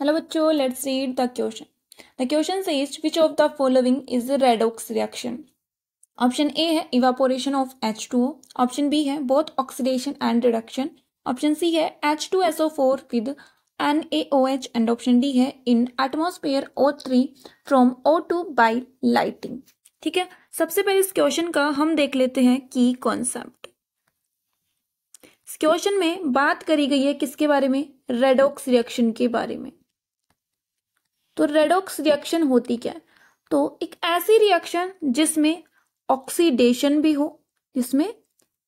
hello मतलब बच्चों let's read the question the question is which of the following is the redox reaction option A है evaporation of H two option B है both oxidation and reduction option C है H two S O four with N A O H and option D है in atmosphere O three from O two by lighting ठीक है सबसे पहले इस question का हम देख लेते हैं की कॉन्सेप्ट क्वेश्चन में बात करी गई है किसके बारे में रेडोक्स रिएक्शन के बारे में तो रेडॉक्स रिएक्शन होती क्या है तो एक ऐसी रिएक्शन जिसमें ऑक्सीडेशन भी हो जिसमें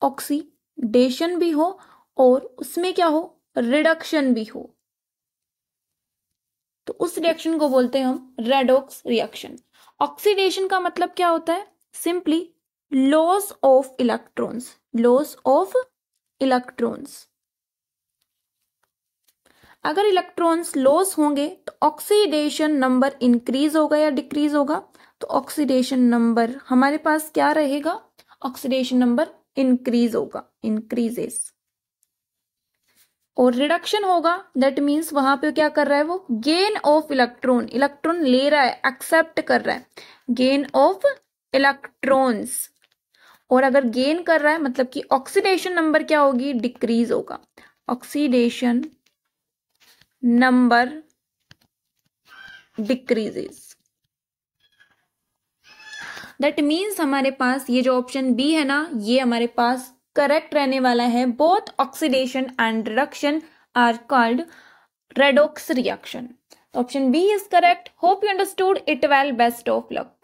ऑक्सीडेशन भी हो और उसमें क्या हो रिडक्शन भी हो तो उस रिएक्शन को बोलते हैं हम रेडॉक्स रिएक्शन ऑक्सीडेशन का मतलब क्या होता है simply loss of electrons loss of electrons अगर इलेक्ट्रॉन्स लॉस होंगे तो ऑक्सीडेशन नंबर इंक्रीज होगा या डिक्रीज होगा तो ऑक्सीडेशन नंबर हमारे पास क्या रहेगा ऑक्सीडेशन नंबर इंक्रीज होगा इंक्रीजेस और रिडक्शन होगा दैट मींस वहां पे क्या कर रहा है वो गेन ऑफ इलेक्ट्रॉन इलेक्ट्रॉन ले रहा है एक्सेप्ट कर रहा है गेन ऑफ इलेक्ट्रॉन्स और अगर गेन कर रहा है मतलब कि ऑक्सीडेशन नंबर क्या होगी डिक्रीज होगा oxidation number decreases that means हमारे पास ये जो ऑप्शन बी है ना ये हमारे पास करेक्ट रहने वाला है both oxidation and reduction are called redox reaction option B is correct hope you understood it well best of luck